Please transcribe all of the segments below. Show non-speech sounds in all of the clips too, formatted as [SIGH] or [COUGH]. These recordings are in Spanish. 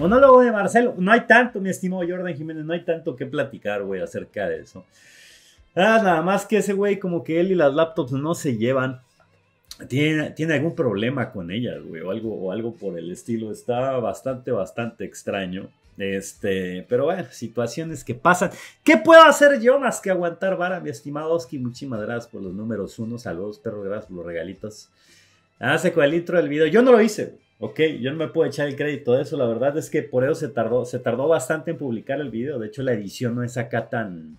Monólogo de Marcelo. No hay tanto, mi estimado Jordan Jiménez, no hay tanto que platicar, güey, acerca de eso. Ah, nada más que ese güey, como que él y las laptops no se llevan. Tiene, tiene algún problema con ellas, güey, o algo, o algo por el estilo. Está bastante, bastante extraño. Este, pero bueno, situaciones que pasan. ¿Qué puedo hacer yo más que aguantar vara, mi estimado Oski? Muchísimas gracias por los números uno. Saludos, perro, gracias por los regalitos. Hace ah, ¿se cual el intro del video. Yo no lo hice, Ok, yo no me puedo echar el crédito de eso. La verdad es que por eso se tardó, se tardó bastante en publicar el video. De hecho, la edición no es acá tan.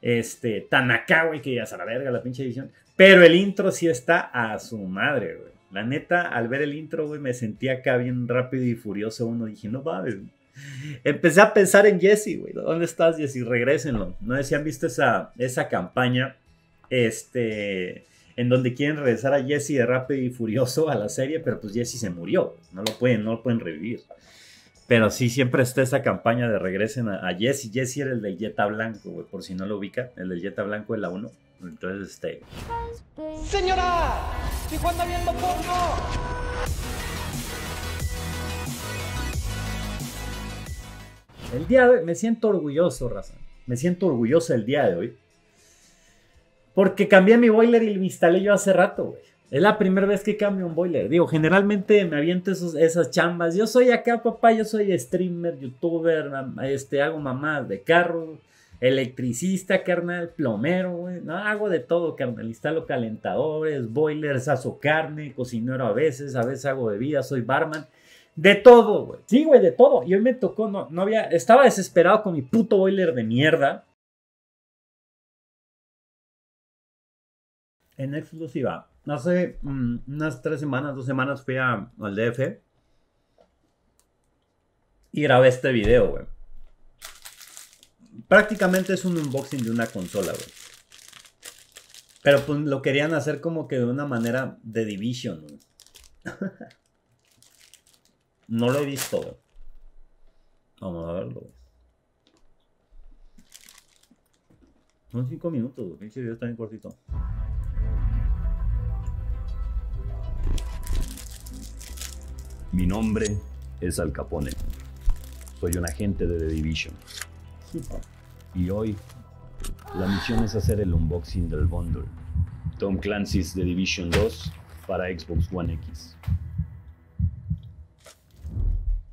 Este, tan acá, güey, que ya se la verga la pinche edición. Pero el intro sí está a su madre, güey. La neta, al ver el intro, güey, me sentía acá bien rápido y furioso. Uno dije, no mames. Empecé a pensar en Jesse, güey. ¿Dónde estás, Jesse? Regrésenlo. No sé si han visto esa, esa campaña. Este en donde quieren regresar a Jesse de Rápido y Furioso a la serie, pero pues Jesse se murió, no lo pueden, no lo pueden revivir. Pero sí, siempre está esa campaña de regresen a, Jesse. Jesse era el de Jetta Blanco, por si no lo ubica, el de Jetta Blanco de la 1. Entonces, este... ¡Señora! ¡Hijo viendo porno! El día de hoy, me siento orgulloso, Razan. Me siento orgulloso el día de hoy porque cambié mi boiler y lo instalé yo hace rato, güey. Es la primera vez que cambio un boiler. Digo, generalmente me aviento esas chambas. Yo soy acá, papá, yo soy streamer, youtuber, este, hago mamás de carro, electricista, carnal, plomero, güey. No, hago de todo, carnal. Instalo calentadores, boilers, aso carne, cocinero a veces, a veces hago bebidas, soy barman. De todo, güey. Sí, güey, de todo. Y hoy me tocó, no, no había, estaba desesperado con mi puto boiler de mierda. en exclusiva. Hace mm, unas tres semanas, dos semanas fui al DF y grabé este video, güey. Prácticamente es un unboxing de una consola, güey. Pero pues, lo querían hacer como que de una manera de Division, [LAUGHS] no lo he visto, güey. Vamos a verlo, Son cinco minutos, el video está bien cortito. Mi nombre es Al Capone. Soy un agente de The Division. Y hoy, la misión es hacer el unboxing del bundle. Tom Clancy's The Division 2 para Xbox One X.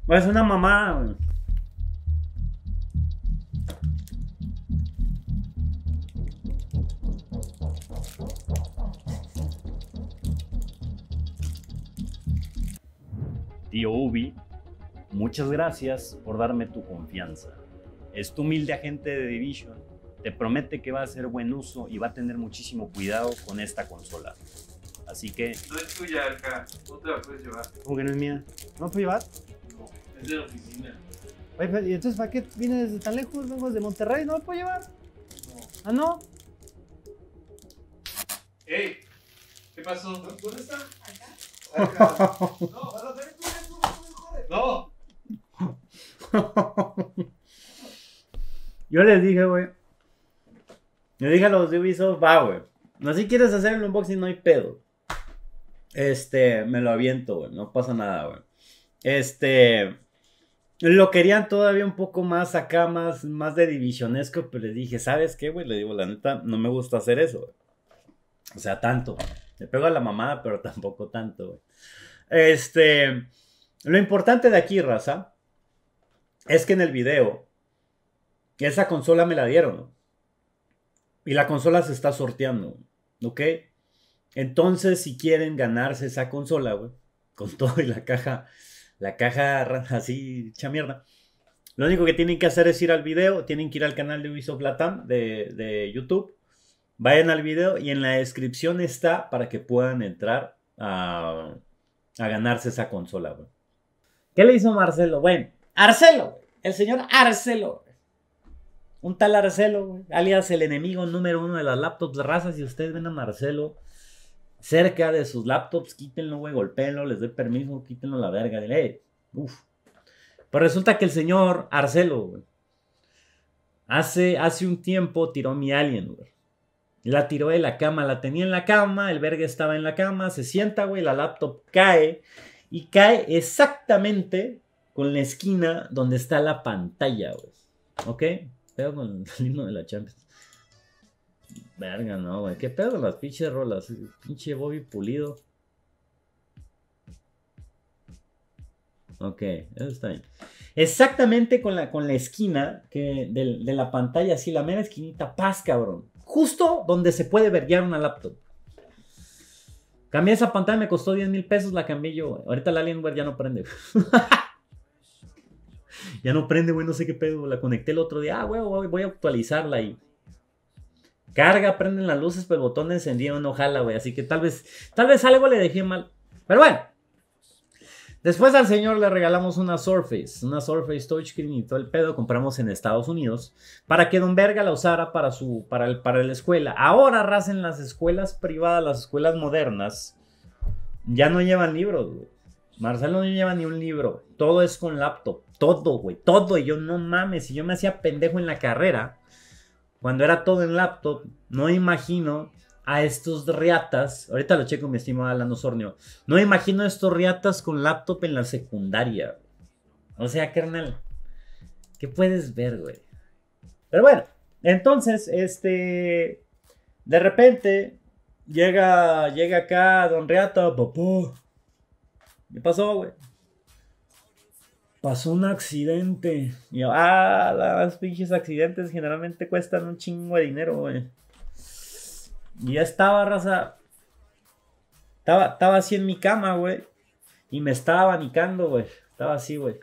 Es una mamá. Tío Ubi, muchas gracias por darme tu confianza. Es tu humilde agente de Division. Te promete que va a hacer buen uso y va a tener muchísimo cuidado con esta consola. Así que... No es tuya, acá. No te la puedes llevar. ¿Cómo que no es mía? ¿No la puedo llevar? No, es de la oficina. ¿y entonces para qué vienes desde tan lejos? Vengo de Monterrey, ¿no la puedo llevar? No. ¿Ah, no? ¡Ey! ¿Qué pasó? ¿Dónde está? Acá. [LAUGHS] Acá. no, vas a ver. Yo les dije, güey. Les dije a los de Ubisoft, va, güey. No si quieres hacer el unboxing, no hay pedo. Este, me lo aviento, güey. No pasa nada, güey. Este. Lo querían todavía un poco más acá, más, más de divisionesco, pero les dije, ¿sabes qué, güey? Le digo, la neta, no me gusta hacer eso, O sea, tanto. Me pego a la mamada, pero tampoco tanto, güey. Este. Lo importante de aquí, raza, es que en el video, esa consola me la dieron. Y la consola se está sorteando, ¿ok? Entonces, si quieren ganarse esa consola, güey, con [LAUGHS] todo y la caja, la caja así, hecha mierda. Lo único que tienen que hacer es ir al video, tienen que ir al canal de Ubisoft Latam de, YouTube. Vayan al video y en la descripción está para que puedan entrar a, a ganarse esa consola, güey. ¿Qué le hizo Marcelo? Bueno, Arcelo, el señor Arcelo. Un tal Arcelo, alias el enemigo número uno de las laptops de raza. Si ustedes ven a Marcelo cerca de sus laptops, quítenlo, güey, golpéenlo, les doy permiso, quítenlo la verga. Dile, Pues resulta que el señor Arcelo, hace, hace un tiempo tiró mi alien, güey. La tiró de la cama, la tenía en la cama, el verga estaba en la cama, se sienta, güey, la laptop cae y cae exactamente con la esquina donde está la pantalla, güey. ¿Ok? Pedo con el [LAUGHS] himno de la Champions. Verga, no, güey. ¿Qué pedo las pinches rolas? Pinche Bobby Pulido. Ok, eso está bien. Exactamente con la, con la esquina de, la pantalla, así la mera esquinita, paz, cabrón. Justo donde se puede ya una laptop. Cambié esa pantalla, me costó 10 mil pesos, la cambié yo, Ahorita la Alienware ya no prende. [LAUGHS] ya no prende, güey, no sé qué pedo. La conecté el otro día, ah, güey, voy a actualizarla y carga, prenden las luces, pero pues, el botón de encendido no jala, güey. Así que tal vez, tal vez algo le dejé mal. Pero bueno, Después al señor le regalamos una Surface, una Surface touchscreen y todo el pedo compramos en Estados Unidos para que Don Verga la usara para su para el para la escuela. Ahora rasen las escuelas privadas, las escuelas modernas ya no llevan libros, Marcelo no lleva ni un libro, todo es con laptop, todo, güey, todo. Y yo no mames, si yo me hacía pendejo en la carrera, cuando era todo en laptop, no imagino a estos riatas. Ahorita lo checo, mi estimado Alan Osornio. No me imagino estos riatas con laptop en la secundaria. O sea, carnal, ¿qué puedes ver, güey? Pero bueno, entonces, este. De repente, llega, llega acá Don Riata, papá. ¿Qué pasó, güey? Pasó un accidente. Y ah, los pinches accidentes generalmente cuestan un chingo de dinero, güey. Y ya estaba, raza. Estaba, así en mi cama, güey. Y me estaba abanicando, güey. Estaba así, güey.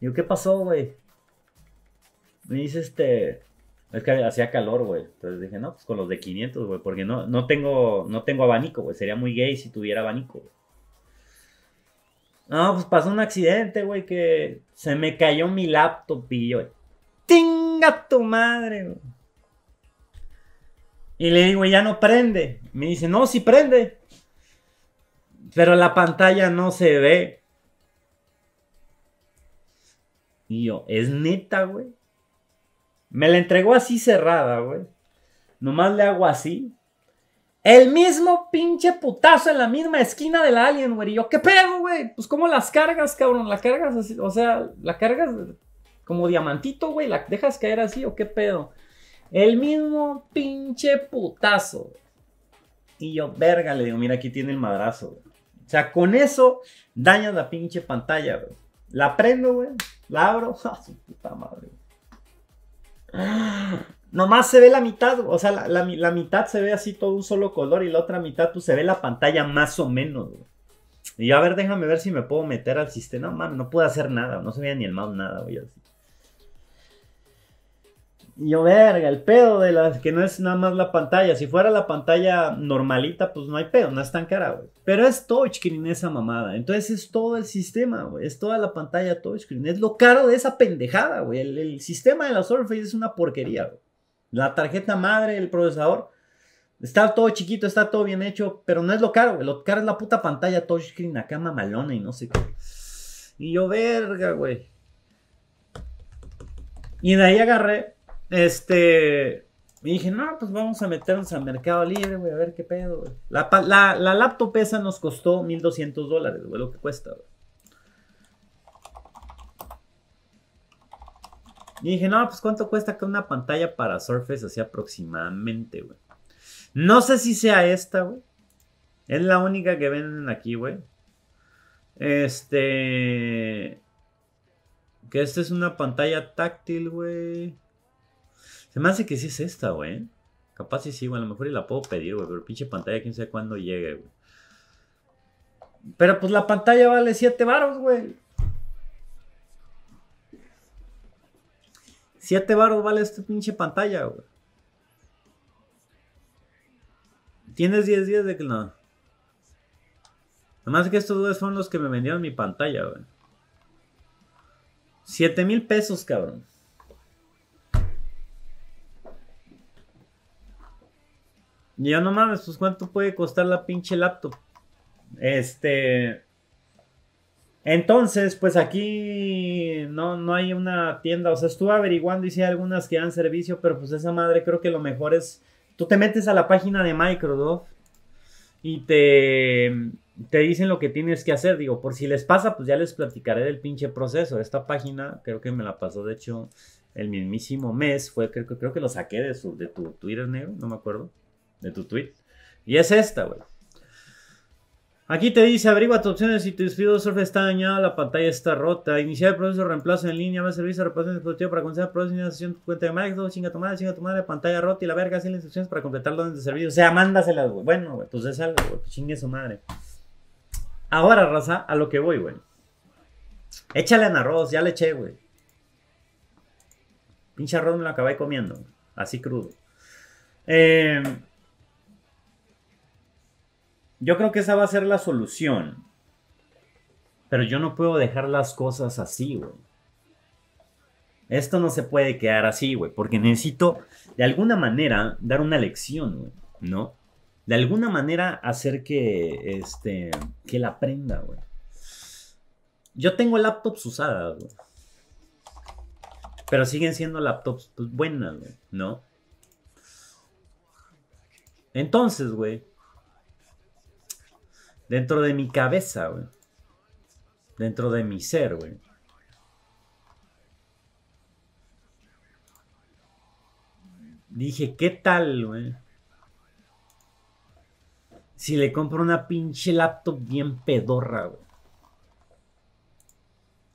Digo, ¿qué pasó, güey? Me dice este. Es que hacía calor, güey. Entonces dije, no, pues con los de 500, güey. Porque no, no, tengo, no tengo abanico, güey. Sería muy gay si tuviera abanico, güey. No, pues pasó un accidente, güey, que se me cayó mi laptop y yo, ¡tinga tu madre! Güey! Y le digo, ya no prende. Me dice, no, sí prende. Pero la pantalla no se ve. Y yo, es neta, güey. Me la entregó así cerrada, güey. Nomás le hago así. El mismo pinche putazo en la misma esquina del alien, güey. Y yo, ¿qué pedo, güey? Pues, como las cargas, cabrón? ¿La cargas así? O sea, ¿la cargas como diamantito, güey? ¿La dejas caer así o qué pedo? El mismo pinche putazo. Y yo, verga, le digo, mira, aquí tiene el madrazo. O sea, con eso daña la pinche pantalla, güey. La prendo, güey. La abro. [LAUGHS] Ah, puta madre! Nomás se ve la mitad, o sea, la, mitad se ve así todo un solo color y la otra mitad tú, pues, se ve la pantalla más o menos, güey. Y yo, a ver, déjame ver si me puedo meter al sistema. No, no puedo hacer nada, no se veía ni el mouse, nada, güey. Así. Y yo, verga, el pedo de las que no es nada más la pantalla. Si fuera la pantalla normalita, pues no hay pedo, no es tan cara, güey. Pero es touchscreen esa mamada. Entonces es todo el sistema, güey. Es toda la pantalla touchscreen. Es lo caro de esa pendejada, güey. El, sistema de la Surface es una porquería, güey. La tarjeta madre, el procesador. Está todo chiquito, está todo bien hecho, pero no es lo caro, güey. Lo caro es la puta pantalla touchscreen acá mamalona y no sé qué. Y yo, verga, güey. Y de ahí agarré este. Me dije, no, pues vamos a meternos al Mercado Libre, güey, a ver qué pedo, güey. La, la, laptop esa nos costó 1200 dólares, güey, lo que cuesta, güey. Y dije, no, pues cuánto cuesta una pantalla para Surface así aproximadamente, güey. No sé si sea esta, güey. Es la única que ven aquí, güey. Este. Que esta es una pantalla táctil, güey. Se me hace que sí es esta, güey. Capaz sí, sí, güey. A lo mejor y la puedo pedir, güey. Pero pinche pantalla, quién sabe cuándo llegue, güey. Pero pues la pantalla vale 7 varos, güey. 7 varos vale esta pinche pantalla, güey. Tienes 10 días de que no. Nomás que estos dos son los que me vendieron mi pantalla, güey. 7 mil pesos, cabrón. Ya no mames, pues cuánto puede costar la pinche laptop. Este. Entonces, pues aquí no, no hay una tienda. O sea, estuve averiguando y si hay algunas que dan servicio, pero pues esa madre creo que lo mejor es. Tú te metes a la página de Microsoft y te, te dicen lo que tienes que hacer. Digo, por si les pasa, pues ya les platicaré del pinche proceso. Esta página creo que me la pasó, de hecho, el mismísimo mes. Fue, creo, creo que lo saqué de, su, de tu Twitter negro, no me acuerdo de tu tweet. Y es esta, güey. Aquí te dice, averigua tus opciones si tu surf está dañado, la pantalla está rota. Iniciar el proceso de reemplazo en línea, a servicio de tu dispositivo para comenzar el proceso de iniciación de tu cuenta de todo chinga tu madre, chinga tu madre, pantalla rota y la verga, sin las instrucciones para completar los de servicio. O sea, mándaselas, güey. Bueno, güey, pues es algo, güey, chingue su madre. Ahora, raza, a lo que voy, güey. Échale en arroz, ya le eché, güey. Pinche arroz me lo acabé comiendo, así crudo. Eh... Yo creo que esa va a ser la solución. Pero yo no puedo dejar las cosas así, güey. Esto no se puede quedar así, güey. Porque necesito, de alguna manera, dar una lección, ¿No? De alguna manera hacer que, este, que la aprenda, güey. Yo tengo laptops usadas, güey. Pero siguen siendo laptops pues, buenas, güey. ¿No? Entonces, güey Dentro de mi cabeza, güey. Dentro de mi ser, güey. Dije, ¿qué tal, güey? Si le compro una pinche laptop bien pedorra, güey.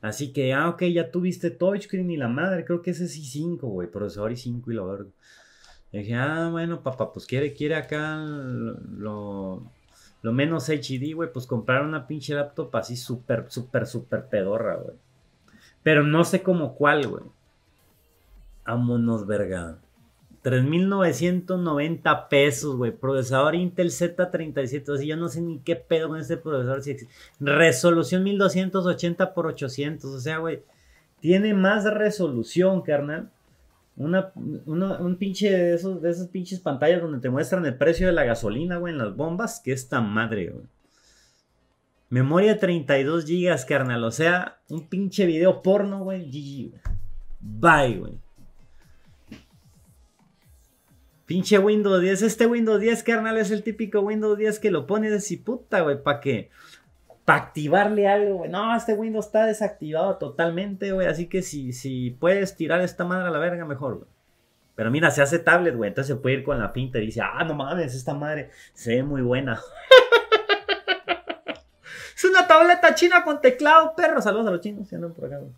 Así que, ah, ok, ya tuviste touchscreen y la madre, creo que ese i 5, güey, procesador i 5 y la verga. dije, ah, bueno, papá, pues quiere, quiere acá lo, lo menos HD, güey, pues comprar una pinche laptop así súper, súper, súper pedorra, güey. Pero no sé cómo cuál, güey. Vámonos, verga. 3.990 pesos, güey. Procesador Intel Z37. Así yo no sé ni qué pedo con este procesador. Si resolución 1280 x 800. O sea, güey. Tiene más resolución, carnal. Una, un pinche de esos, de esas pinches pantallas donde te muestran el precio de la gasolina, güey, en las bombas, que esta madre, güey. Memoria 32 GB, carnal. O sea, un pinche video porno, güey. GG, Bye, güey. Pinche Windows 10. Este Windows 10, carnal, es el típico Windows 10 que lo de si puta, güey, ¿para qué? para activarle algo, güey. No, este Windows está desactivado totalmente, güey. Así que si, si puedes tirar esta madre a la verga, mejor, güey. Pero mira, se hace tablet, güey. Entonces se puede ir con la pinta y dice, ah, no mames, esta madre se ve muy buena. [LAUGHS] es una tableta china con teclado, perro. Saludos a los chinos si andan por acá, güey.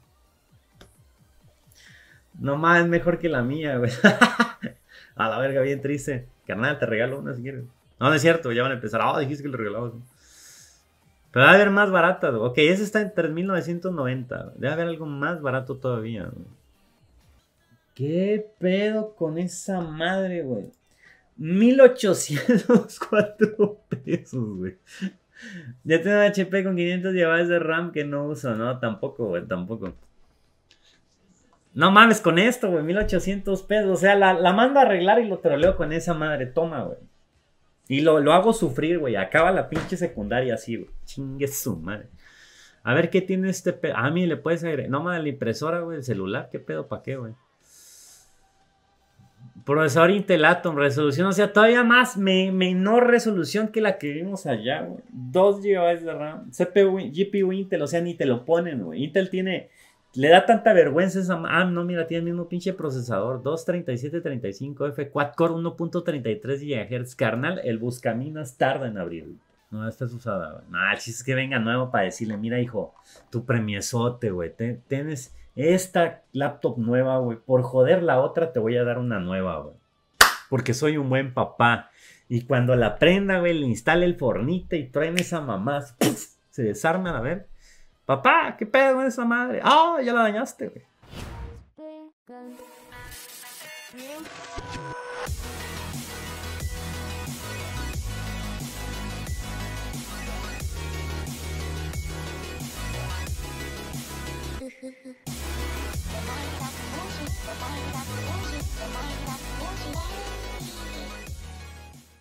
No mames, mejor que la mía, güey. [LAUGHS] a la verga, bien triste. Carnal, te regalo una si quieres. No, no es cierto, ya van a empezar. Ah, dijiste que le regalabas. Pero va a haber más baratas, Ok, ese está en 3.990. Debe haber algo más barato todavía, güey. ¿Qué pedo con esa madre, güey? 1804 [LAUGHS] pesos, güey. Ya tengo un HP con 500 GB de RAM que no uso, ¿no? Tampoco, güey, tampoco. No mames con esto, güey, 1800 pesos. O sea, la, la mando a arreglar y lo troleo con esa madre. Toma, güey. Y lo, hago sufrir, güey. Acaba la pinche secundaria así, güey. Chingue su madre. A ver qué tiene este A ah, mí le puedes agregar. No mames, la impresora, güey, el celular. ¿Qué pedo? ¿Para qué, güey? Procesador Intel Atom, resolución. O sea, todavía más menor resolución que la que vimos allá, güey. 2 GB de RAM. CPU, GPU Intel, o sea, ni te lo ponen, güey. Intel tiene le da tanta vergüenza esa. Ah, no, mira, tiene el mismo pinche procesador. 23735F, quad-core 1.33 GHz. Carnal, el buscaminas tarda en abrir. No, esta es usada. No, Si es que venga nuevo para decirle: Mira, hijo, tu premiesote, güey. Tienes esta laptop nueva, güey. Por joder la otra, te voy a dar una nueva, güey. Porque soy un buen papá. Y cuando la prenda, güey, le instale el fornite y traen esa mamá. Se desarman, a ver. Papá, ¿qué pedo es esa madre? Ah, ya la dañaste, güey. [LAUGHS]